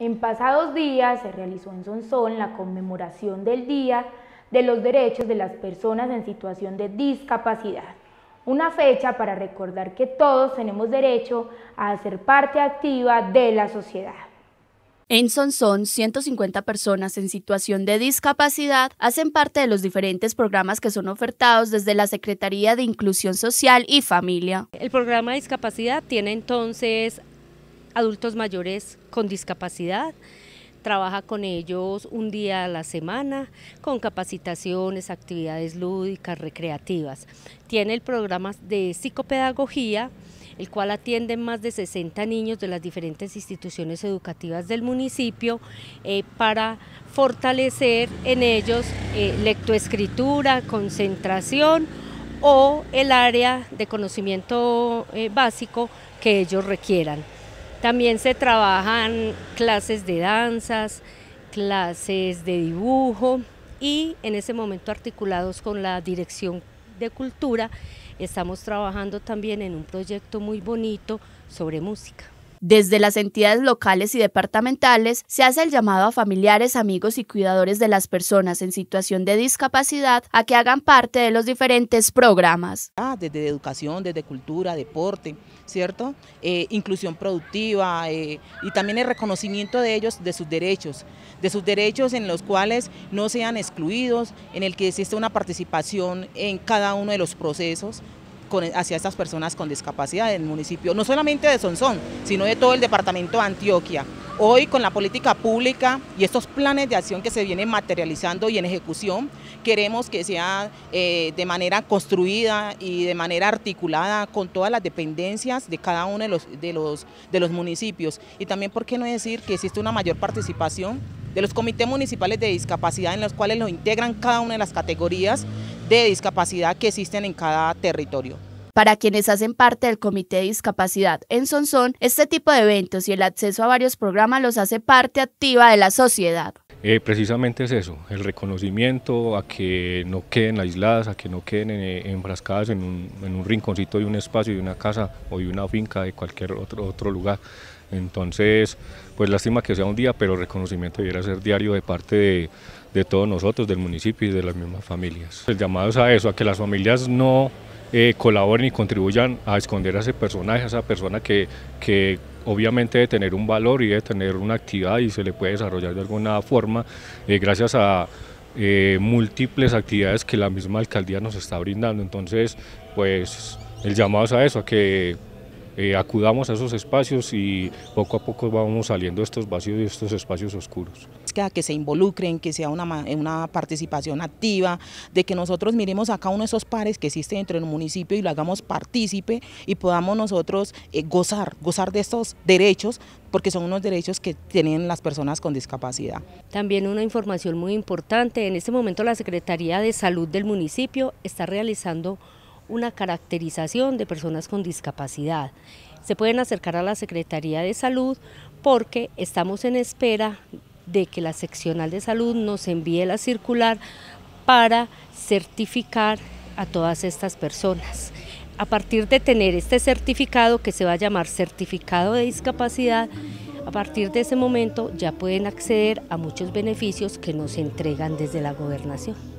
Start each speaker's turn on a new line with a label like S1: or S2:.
S1: En pasados días se realizó en Sonsón la conmemoración del Día de los Derechos de las Personas en Situación de Discapacidad, una fecha para recordar que todos tenemos derecho a ser parte activa de la sociedad. En Sonsón, 150 personas en situación de discapacidad hacen parte de los diferentes programas que son ofertados desde la Secretaría de Inclusión Social y Familia.
S2: El programa de discapacidad tiene entonces adultos mayores con discapacidad. Trabaja con ellos un día a la semana, con capacitaciones, actividades lúdicas, recreativas. Tiene el programa de psicopedagogía, el cual atiende más de 60 niños de las diferentes instituciones educativas del municipio eh, para fortalecer en ellos eh, lectoescritura, concentración o el área de conocimiento eh, básico que ellos requieran. También se trabajan clases de danzas, clases de dibujo y en ese momento articulados con la Dirección de Cultura estamos trabajando también en un
S1: proyecto muy bonito sobre música. Desde las entidades locales y departamentales se hace el llamado a familiares, amigos y cuidadores de las personas en situación de discapacidad a que hagan parte de los diferentes programas.
S3: Ah, desde educación, desde cultura, deporte, ¿cierto? Eh, inclusión productiva eh, y también el reconocimiento de ellos, de sus derechos, de sus derechos en los cuales no sean excluidos, en el que exista una participación en cada uno de los procesos, hacia estas personas con discapacidad del municipio, no solamente de Sonsón, sino de todo el departamento de Antioquia. Hoy con la política pública y estos planes de acción que se vienen materializando y en ejecución, queremos que sea eh, de manera construida y de manera articulada con todas las dependencias de cada uno de los, de los municipios. Y también, ¿por qué no decir que existe una mayor participación de los comités municipales de discapacidad en los cuales lo integran cada una de las categorías de discapacidad que existen en cada territorio.
S1: Para quienes hacen parte del Comité de Discapacidad en Sonsón, este tipo de eventos y el acceso a varios programas los hace parte activa de la sociedad.
S4: Eh, precisamente es eso, el reconocimiento a que no queden aisladas, a que no queden eh, enfrascadas en un, rinconcito de un espacio, de una casa o de una finca, de cualquier otro, otro lugar. Entonces, pues lástima que sea un día, pero el reconocimiento debiera ser diario de parte de, de todos nosotros, del municipio y de las mismas familias. El llamado es a eso, a que las familias no eh, colaboren y contribuyan a esconder a ese personaje, a esa persona que, obviamente debe tener un valor y debe tener una actividad y se le puede desarrollar de alguna forma eh, gracias a eh, múltiples actividades que la misma alcaldía nos está brindando. Entonces, pues el llamado es a eso, a que eh, acudamos a esos espacios y poco a poco vamos saliendo estos vacíos y estos espacios oscuros.
S3: Que se involucren, que sea una, eh, una participación activa, de que nosotros miremos a cada uno de esos pares que existe dentro del municipio y lo hagamos partícipe y podamos nosotros eh, gozar, gozar de estos derechos porque son unos derechos que tienen las personas con discapacidad.
S2: También una información muy importante, en este momento la Secretaría de Salud del municipio está realizando una caracterización de personas con discapacidad. Se pueden acercar a la Secretaría de Salud porque estamos en espera de que la seccional de salud nos envíe la circular para certificar a todas estas personas. A partir de tener este certificado que se va a llamar certificado de discapacidad, a partir de ese momento ya pueden acceder a muchos beneficios que nos entregan desde la gobernación.